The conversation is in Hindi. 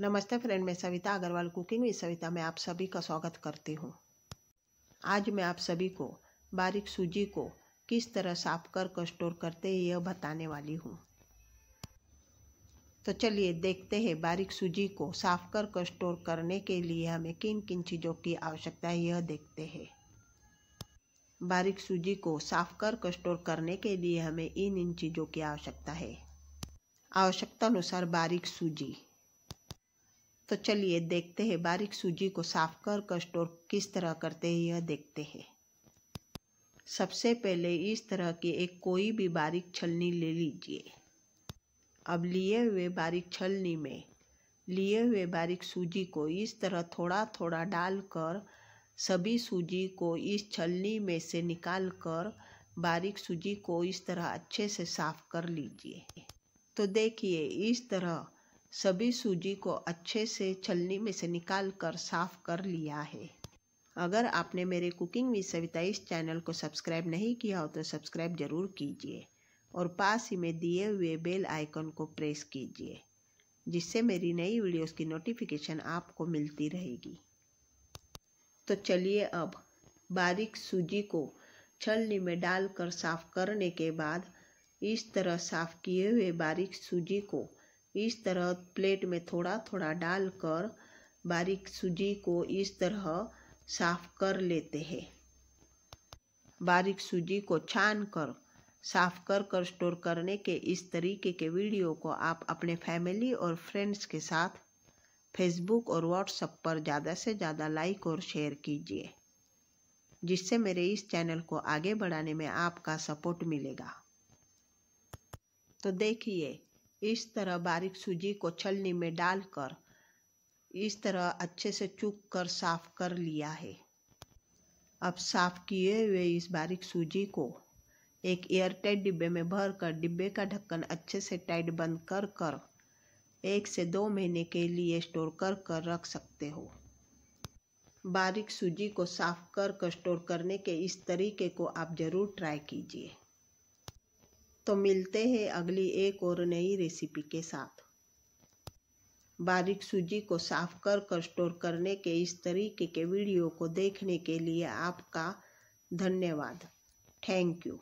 नमस्ते फ्रेंड मैं सविता अग्रवाल कुकिंग विद सविता में आप सभी का स्वागत करती हूँ आज मैं आप सभी को बारीक सूजी को किस तरह साफ कर कर स्टोर करते हैं यह बताने वाली हूँ तो चलिए देखते हैं बारीक सूजी को साफ कर कर स्टोर करने के लिए हमें किन किन चीज़ों की आवश्यकता है यह देखते हैं बारीक सूजी को साफ कर कर स्टोर करने के लिए हमें इन इन चीज़ों की आवश्यकता है आवश्यकता अनुसार बारीक सूजी तो चलिए देखते हैं बारीक सूजी को साफ कर कर स्टोर किस तरह करते हैं यह देखते हैं सबसे पहले इस तरह की एक कोई भी बारीक छलनी ले लीजिए अब लिए हुए बारीक छलनी में लिए हुए बारीक सूजी को इस तरह थोड़ा थोड़ा डालकर सभी सूजी को इस छलनी में से निकाल कर बारीक सूजी को इस तरह अच्छे से साफ कर लीजिए तो देखिए इस तरह सभी सूजी को अच्छे से छलनी में से निकाल कर साफ कर लिया है अगर आपने मेरे कुकिंग विद सविता इस चैनल को सब्सक्राइब नहीं किया हो तो सब्सक्राइब ज़रूर कीजिए और पास ही में दिए हुए बेल आइकन को प्रेस कीजिए जिससे मेरी नई वीडियोस की नोटिफिकेशन आपको मिलती रहेगी तो चलिए अब बारीक सूजी को छलनी में डालकर साफ करने के बाद इस तरह साफ किए हुए बारीक सूजी को इस तरह प्लेट में थोड़ा थोड़ा डालकर बारीक सूजी को इस तरह साफ कर लेते हैं बारीक सूजी को छान कर साफ कर कर स्टोर करने के इस तरीके के वीडियो को आप अपने फैमिली और फ्रेंड्स के साथ फेसबुक और व्हाट्सएप पर ज़्यादा से ज़्यादा लाइक और शेयर कीजिए जिससे मेरे इस चैनल को आगे बढ़ाने में आपका सपोर्ट मिलेगा तो देखिए इस तरह बारीक सूजी को छलनी में डालकर इस तरह अच्छे से चूक कर साफ़ कर लिया है अब साफ़ किए हुए इस बारीक सूजी को एक एयरटाइट डिब्बे में भर कर डिब्बे का ढक्कन अच्छे से टाइट बंद कर कर एक से दो महीने के लिए स्टोर कर कर रख सकते हो बारीक सूजी को साफ कर कर स्टोर करने के इस तरीके को आप ज़रूर ट्राई कीजिए तो मिलते हैं अगली एक और नई रेसिपी के साथ बारीक सूजी को साफ कर कर स्टोर करने के इस तरीके के वीडियो को देखने के लिए आपका धन्यवाद थैंक यू